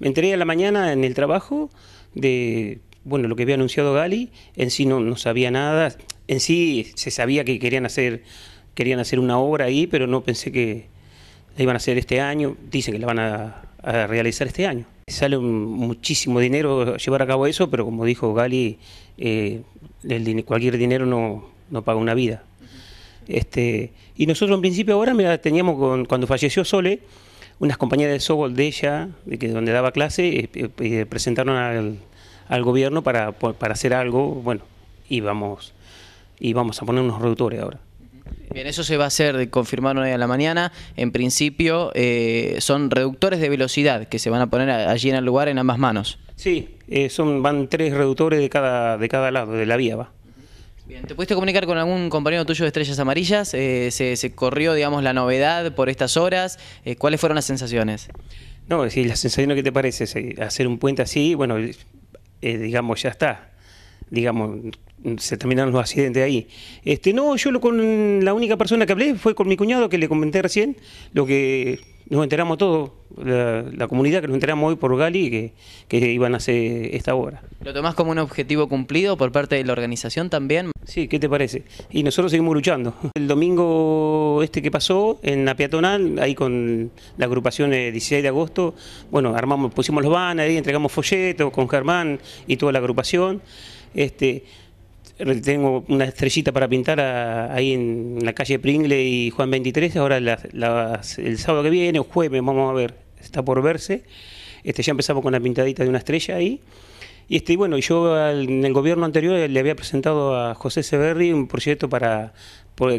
Me enteré a la mañana en el trabajo de bueno, lo que había anunciado Gali, en sí no, sabía nada, en sí se sabía que querían hacer, querían hacer una obra ahí, pero no pensé que la iban a hacer este año, dicen que la van a, realizar este año. Sale muchísimo dinero llevar a cabo eso, pero como dijo Gali, eh, cualquier dinero no, no paga una vida. Este, y nosotros en principio ahora, mira, teníamos cuando falleció Sole, unas compañías de Sobol, de ella, de que, donde daba clase, eh, eh, eh, presentaron al, gobierno para, para, hacer algo, bueno, y vamos, y vamos a poner unos reductores ahora. Bien, eso se va a hacer, confirmaron hoy a la mañana. En principio, son reductores de velocidad que se van a poner allí en el lugar en ambas manos. Sí, son, van tres reductores de cada, de cada lado, de la vía va. Bien, ¿te pudiste comunicar con algún compañero tuyo de Estrellas Amarillas? Eh, se, corrió, digamos, la novedad por estas horas. Eh, ¿Cuáles fueron las sensaciones? No, sí, la sensación que te parece, hacer un puente así, bueno, eh, digamos, ya está. Digamos, se terminaron los accidentes ahí. Este, no, yo lo, con la única persona que hablé fue con mi cuñado que le comenté recién lo que nos enteramos todos, la, comunidad que nos enteramos hoy por Gali que, que iban a hacer esta obra. ¿Lo tomás como un objetivo cumplido por parte de la organización también? Sí, ¿qué te parece? Y nosotros seguimos luchando. El domingo este que pasó, en la peatonal, ahí con la agrupación 16 eh, de agosto, bueno, armamos, pusimos los banners, ahí entregamos folletos con Germán y toda la agrupación. Este, tengo una estrellita para pintar ahí en la calle Pringle y Juan 23, ahora el sábado que viene o jueves, vamos a ver, está por verse. Este, ya empezamos con la pintadita de una estrella ahí. Y este, bueno, yo en el gobierno anterior le había presentado a José Severri un proyecto para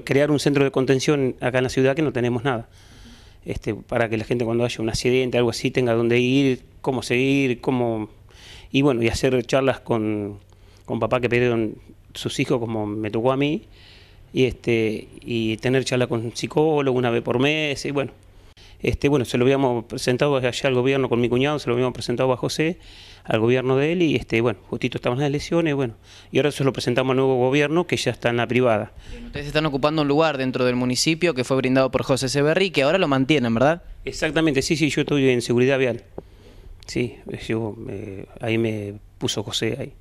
crear un centro de contención acá en la ciudad que no tenemos nada. Este, para que la gente cuando haya un accidente, algo así, tenga dónde ir, cómo seguir, cómo... Y bueno, y hacer charlas con, con papá que perdieron sus hijos como me tocó a mí, y, este, y tener charlas con un psicólogo una vez por mes, y bueno, este, bueno, se lo habíamos presentado allá al gobierno con mi cuñado, se lo habíamos presentado a José, al gobierno de él, y este, bueno, justito estaban las elecciones, bueno, y ahora se lo presentamos al nuevo gobierno que ya está en la privada. ustedes están ocupando un lugar dentro del municipio que fue brindado por José Seberri, que ahora lo mantienen, ¿verdad? Exactamente, sí, sí, yo estoy en seguridad vial. Sí, yo, eh, ahí me puso José ahí.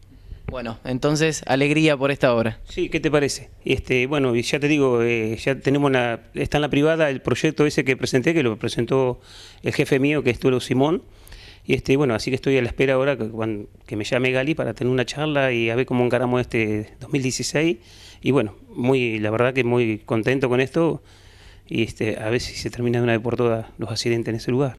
Bueno, entonces, alegría por esta obra. Sí, ¿qué te parece? Este, bueno, ya te digo, eh, ya tenemos la, está en la privada el proyecto ese que presenté, que lo presentó el jefe mío, que es Tulo Simón. Y este, bueno, así que estoy a la espera ahora que, me llame Gali para tener una charla y a ver cómo encaramos este 2016. Y bueno, muy, la verdad que muy contento con esto y este, a ver si se termina de una vez por todas los accidentes en ese lugar.